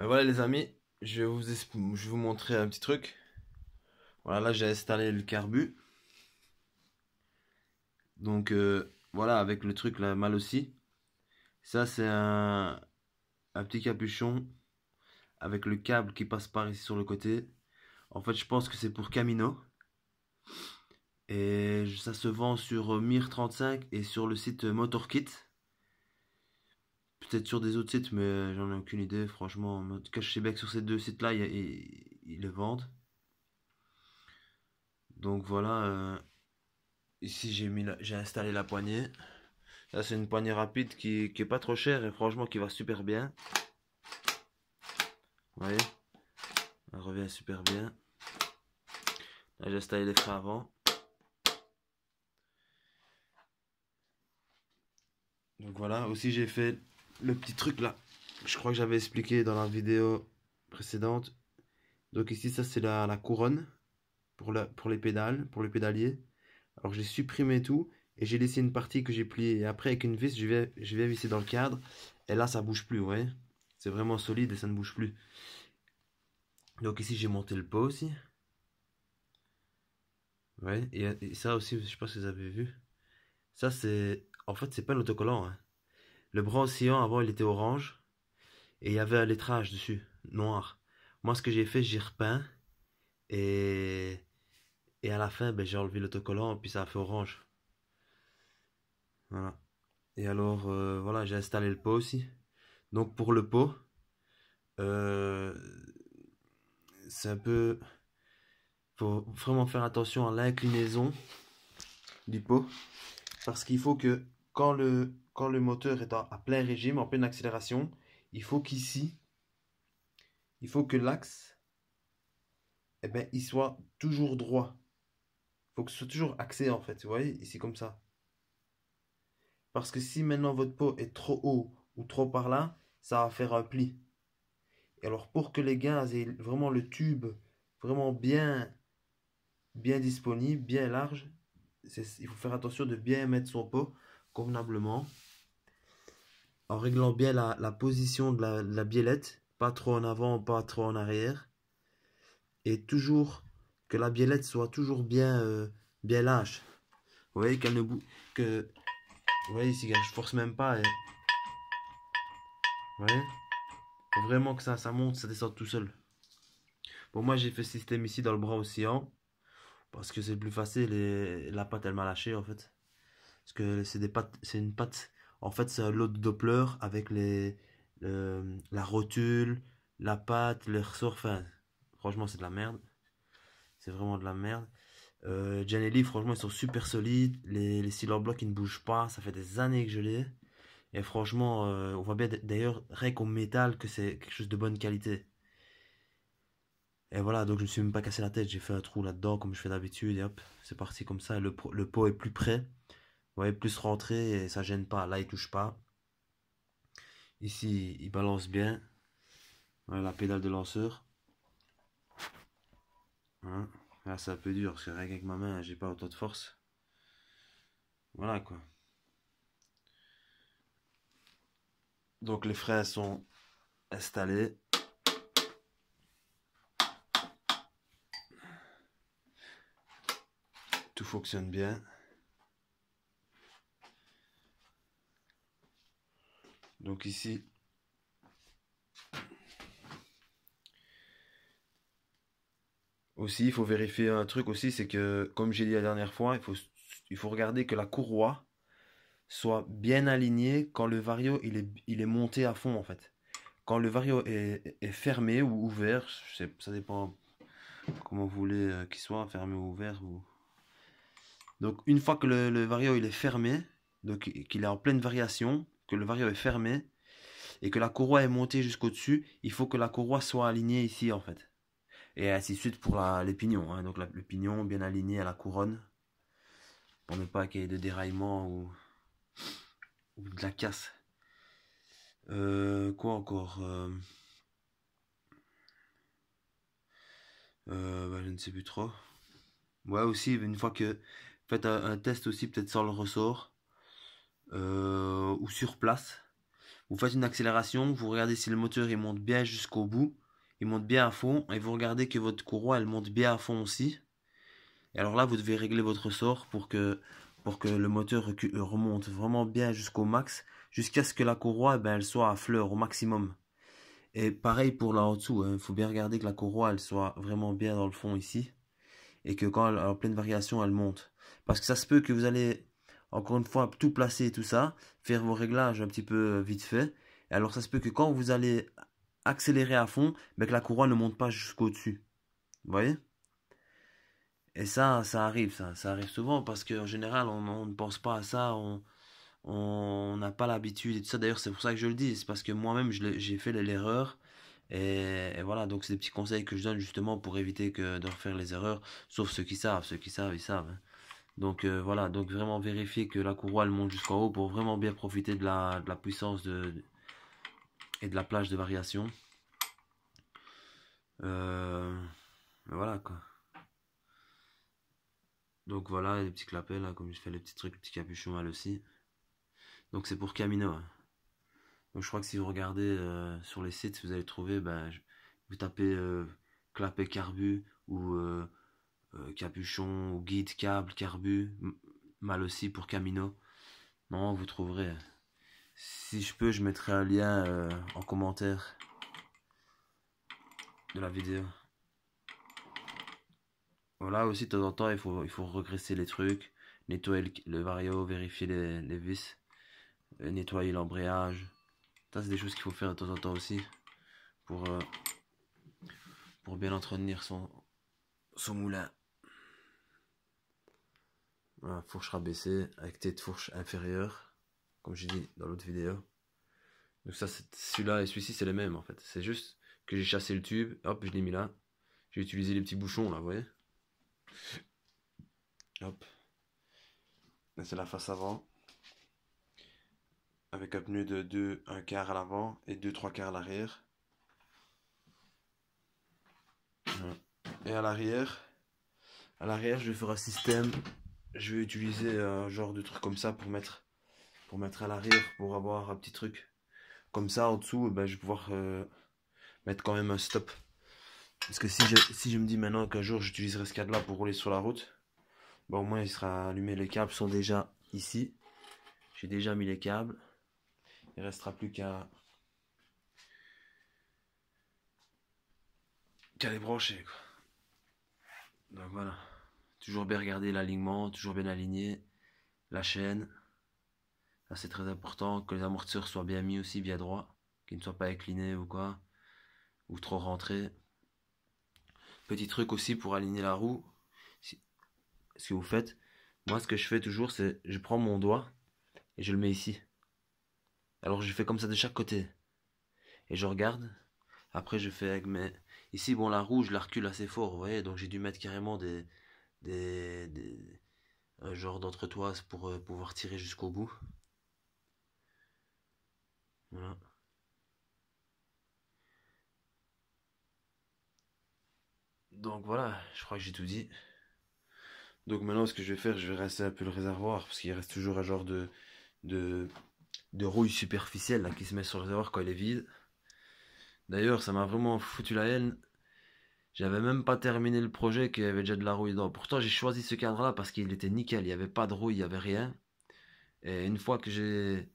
Ben voilà les amis, je vais vous, montrer un petit truc. Voilà, là j'ai installé le carbu. Donc euh, voilà, avec le truc là, mal aussi. Ça c'est un, un petit capuchon avec le câble qui passe par ici sur le côté. En fait, je pense que c'est pour Camino. Et ça se vend sur Mir35 et sur le site MotorKit. Peut-être sur des autres sites, mais euh, j'en ai aucune idée, franchement. En tout cas, sur ces deux sites-là, ils le vendent. Donc voilà, euh, ici j'ai mis j'ai installé la poignée. Là, c'est une poignée rapide qui, qui est pas trop chère et franchement qui va super bien. Vous voyez Elle revient super bien. Là, j'ai installé les freins avant. Donc voilà, aussi j'ai fait le petit truc là, je crois que j'avais expliqué dans la vidéo précédente. Donc ici, ça c'est la, couronne pour, la, pour les pédales, pour les pédaliers Alors j'ai supprimé tout et j'ai laissé une partie que j'ai pliée. Et après avec une vis, je vais, je vais visser dans le cadre. Et là, ça bouge plus, vous C'est vraiment solide et ça ne bouge plus. Donc ici, j'ai monté le pot aussi. Ouais, et, ça aussi, je sais pas si vous avez vu. Ça, c'est... En fait, c'est pas l'autocollant le bras oscillant, avant, il était orange. Et il y avait un lettrage dessus, noir. Moi, ce que j'ai fait, j'ai repeint. Et, et à la fin, ben, j'ai enlevé l'autocollant, puis ça a fait orange. Voilà. Et alors, euh, voilà, j'ai installé le pot aussi. Donc, pour le pot, euh, c'est un peu. faut vraiment faire attention à l'inclinaison du pot. Parce qu'il faut que quand le, quand le moteur est à, plein régime, en pleine accélération, il faut qu'ici, il faut que l'axe, eh ben, il soit toujours droit. Il faut que ce soit toujours axé, en fait. Vous voyez, ici, comme ça. Parce que si maintenant votre pot est trop haut ou trop par là, ça va faire un pli. Et alors, pour que les gaz aient vraiment le tube vraiment bien, bien disponible, bien large, il faut faire attention de bien mettre son pot convenablement en réglant bien la, la position de la, biellette, pas trop en avant, pas trop en arrière, et toujours que la biellette soit toujours bien, euh, bien lâche. Vous voyez qu'elle ne bouge que vous voyez ici, je force même pas. Vous voyez Vraiment que ça, ça monte, ça descend tout seul. Bon, moi j'ai fait ce système ici dans le bras océan parce que c'est plus facile et la pâte elle m'a lâché en fait. Parce que c'est des pattes, c'est une pâte. En fait, c'est lot de Doppler avec les, la rotule, la pâte, les ressorts. franchement, c'est de la merde. C'est vraiment de la merde. Euh, franchement, ils sont super solides. Les, les en blocs, ils ne bougent pas. Ça fait des années que je l'ai Et franchement, euh, on voit bien d'ailleurs, rien qu'au métal, que c'est quelque chose de bonne qualité. Et voilà, donc je me suis même pas cassé la tête. J'ai fait un trou là-dedans, comme je fais d'habitude. Et hop, c'est parti comme ça. Le, le pot est plus près voyez, plus rentrer et ça gêne pas. Là, il touche pas. Ici, il balance bien. la pédale de lanceur. Hein Là, ah, c'est un peu dur C'est que rien qu'avec ma main, j'ai pas autant de force. Voilà quoi. Donc les freins sont installés. Tout fonctionne bien. Donc ici, aussi, il faut vérifier un truc aussi, c'est que, comme j'ai dit la dernière fois, il faut, il faut regarder que la courroie soit bien alignée quand le vario il est, il est monté à fond en fait. Quand le vario est, fermé ou ouvert, ça dépend comment vous voulez euh, qu'il soit, fermé ou ouvert. Ou... Donc une fois que le, le vario il est fermé, donc qu'il est en pleine variation, le vario est fermé et que la courroie est montée jusqu'au-dessus, il faut que la courroie soit alignée ici en fait. Et ainsi de suite pour la, les pignons. Hein. Donc le pignon bien aligné à la couronne pour ne pas qu'il y ait de déraillement ou, de la casse. Euh, quoi encore euh, euh, bah, Je ne sais plus trop. Ouais aussi, une fois que faites un, test aussi peut-être sur le ressort euh, ou sur place. Vous faites une accélération, vous regardez si le moteur il monte bien jusqu'au bout, il monte bien à fond, et vous regardez que votre courroie elle monte bien à fond aussi. Et alors là, vous devez régler votre sort pour que, pour que le moteur euh, remonte vraiment bien jusqu'au max, jusqu'à ce que la courroie eh ben, elle soit à fleur au maximum. Et pareil pour là en dessous, il hein. faut bien regarder que la courroie elle soit vraiment bien dans le fond ici, et que quand elle est en pleine variation, elle monte. Parce que ça se peut que vous allez encore une fois, tout placer tout ça, faire vos réglages un petit peu euh, vite fait. Et alors ça se peut que quand vous allez accélérer à fond, mais ben, que la courroie ne monte pas jusqu'au-dessus. Vous voyez Et ça, ça arrive, ça, ça arrive souvent parce qu'en général, on, ne pense pas à ça, on n'a pas l'habitude et tout ça. D'ailleurs, c'est pour ça que je le dis, c'est parce que moi-même, j'ai fait l'erreur. Et, et, voilà, donc c'est des petits conseils que je donne justement pour éviter que de refaire les erreurs, sauf ceux qui savent, ceux qui savent, ils savent. Hein. Donc euh, voilà, donc vraiment vérifier que la courroie elle monte jusqu'en haut pour vraiment bien profiter de la, puissance de, et de la plage de variation. Euh, voilà quoi. Donc voilà, les petits clapets là, comme je fais les petits trucs, le petit capuchon mal aussi. Donc c'est pour Camino. Hein. Donc je crois que si vous regardez euh, sur les sites, vous allez trouver, ben, vous tapez clapet carbu ou euh, capuchon, guide, câble, carbu, mal aussi pour Camino. Non, vous trouverez. Si je peux, je mettrai un lien euh, en commentaire de la vidéo. Voilà, aussi de temps en temps, il faut, il faut regresser les trucs, nettoyer le, vario, vérifier les, vis, euh, nettoyer l'embrayage. Ça, c'est des choses qu'il faut faire de temps en temps aussi pour, pour bien entretenir son, son moulin. Voilà, fourche rabaissée avec tête fourche inférieure, comme j'ai dit dans l'autre vidéo. Donc ça, celui-là et celui-ci, c'est les mêmes en fait. C'est juste que j'ai chassé le tube, hop, je l'ai mis là. J'ai utilisé les petits bouchons là, vous voyez. Hop. C'est la face avant. Avec un pneu de 2, un quart à l'avant et 2, 3 quarts à l'arrière. Et à l'arrière, à l'arrière, je vais faire un système je vais utiliser un genre de truc comme ça pour mettre, pour mettre à l'arrière, pour avoir un petit truc. Comme ça, en dessous, eh ben, je vais pouvoir euh, mettre quand même un stop. Parce que si je, si je me dis maintenant qu'un jour j'utiliserai ce cadre-là pour rouler sur la route, ben, au moins il sera allumé. Les câbles sont déjà ici. J'ai déjà mis les câbles. Il restera plus qu'à qu'à les brancher. Donc voilà. Toujours bien regarder l'alignement, toujours bien aligné. La chaîne. c'est très important que les amortisseurs soient bien mis aussi, bien droit Qu'ils ne soient pas inclinés ou quoi. Ou trop rentrés. Petit truc aussi pour aligner la roue. Ce que vous faites, moi ce que je fais toujours, c'est je prends mon doigt et je le mets ici. Alors je fais comme ça de chaque côté. Et je regarde. Après je fais avec mes... Ici, bon, la roue, je la recule assez fort, vous voyez. Donc j'ai dû mettre carrément des, des, un genre d'entretoise pour euh, pouvoir tirer jusqu'au bout. Voilà. Donc voilà, je crois que j'ai tout dit. Donc maintenant, ce que je vais faire, je vais rester un peu le réservoir, parce qu'il reste toujours un genre de, de, rouille superficielle qui se met sur le réservoir quand il est vide. D'ailleurs, ça m'a vraiment foutu la haine j'avais même pas terminé le projet qu'il y avait déjà de la rouille dedans. Pourtant, j'ai choisi ce cadre-là parce qu'il était nickel. Il n'y avait pas de rouille, il n'y avait rien. Et une fois que j'ai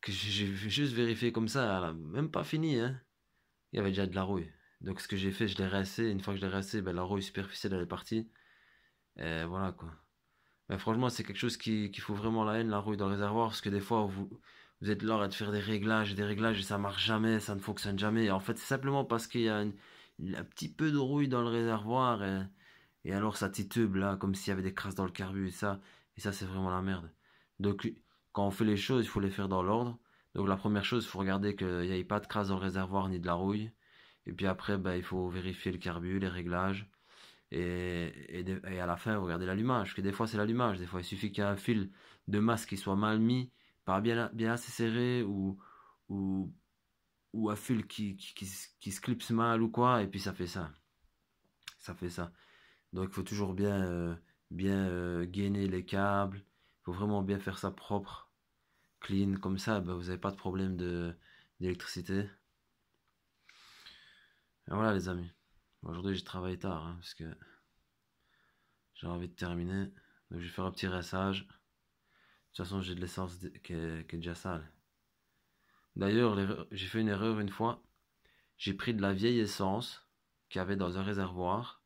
que j'ai juste vérifié comme ça, elle a même pas fini. Hein. Il y avait déjà de la rouille. Donc ce que j'ai fait, je l'ai rincé. Une fois que je l'ai rincé, ben, la rouille superficielle elle est partie. Et voilà quoi. Mais ben, franchement, c'est quelque chose qui, qui, fout vraiment la haine, la rouille dans le réservoir, parce que des fois, vous, vous êtes là à de faire des réglages, des réglages, et ça marche jamais, ça ne fonctionne jamais. en fait, c'est simplement parce qu'il y a une, il a un petit peu de rouille dans le réservoir et, alors ça titube là, comme s'il y avait des crasses dans le carbu et ça. Et ça, c'est vraiment la merde. Donc, quand on fait les choses, il faut les faire dans l'ordre. Donc, la première chose, il faut regarder qu'il n'y ait pas de crasse dans le réservoir ni de la rouille. Et puis après, ben, il faut vérifier le carbu, les réglages. Et, et, à la fin, regarder l'allumage. Parce que des fois, c'est l'allumage. Des fois, il suffit qu'il y ait un fil de masse qui soit mal mis, pas bien, bien assez serré ou, ou ou un fil qui, qui, qui, se clipse mal ou quoi, et puis ça fait ça. Ça fait ça. Donc il faut toujours bien, euh, bien euh, gainer les câbles, il faut vraiment bien faire ça propre, clean, comme ça ben, vous n'avez pas de problème d'électricité. De, et voilà les amis, aujourd'hui j'ai travaillé tard, hein, parce que j'ai envie de terminer, donc je vais faire un petit rassage. De toute façon j'ai de l'essence que qui est déjà sale. D'ailleurs, j'ai fait une erreur une fois. J'ai pris de la vieille essence qu'il y avait dans un réservoir,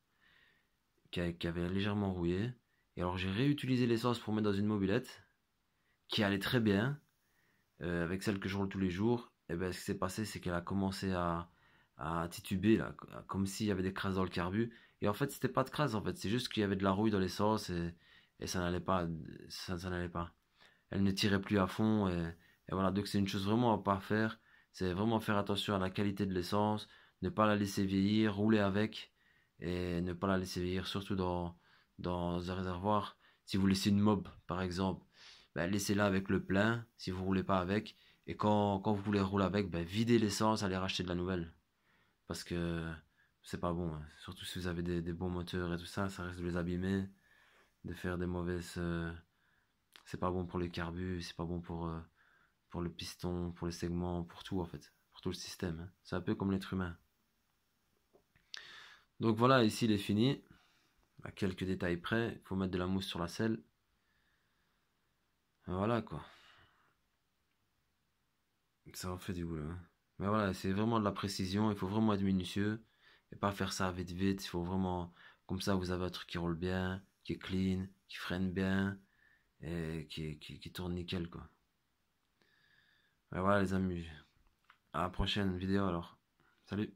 qui avait légèrement rouillé. Et alors j'ai réutilisé l'essence pour mettre dans une mobilette, qui allait très bien, euh, avec celle que je roule tous les jours. Et bien ce qui s'est passé, c'est qu'elle a commencé à, tituber, comme s'il y avait des crasses dans le carbu. Et en fait, c'était pas de crasse, en fait. C'est juste qu'il y avait de la rouille dans l'essence et, ça n'allait pas. ça n'allait pas. Elle ne tirait plus à fond et et voilà, donc c'est une chose vraiment à pas faire. C'est vraiment faire attention à la qualité de l'essence, ne pas la laisser vieillir, rouler avec et ne pas la laisser vieillir, surtout dans, dans un réservoir. Si vous laissez une mob, par exemple, ben, laissez-la avec le plein si vous roulez pas avec. Et quand, quand vous voulez rouler avec, ben videz l'essence, allez racheter de la nouvelle. Parce que c'est pas bon. Hein. Surtout si vous avez des, bons moteurs et tout ça, ça risque de les abîmer, de faire des mauvaises. Euh, c'est pas bon pour les carbus, c'est pas bon pour. Euh, pour le piston, pour les segments, pour tout en fait, pour tout le système. Hein. C'est un peu comme l'être humain. Donc voilà, ici il est fini. À quelques détails près, il faut mettre de la mousse sur la selle. Voilà quoi. Ça en fait du boulot. Hein. Mais voilà, c'est vraiment de la précision. Il faut vraiment être minutieux et pas faire ça vite vite. Il faut vraiment, comme ça, vous avez un truc qui roule bien, qui est clean, qui freine bien et qui, qui tourne nickel quoi voilà les amis. À la prochaine vidéo alors. Salut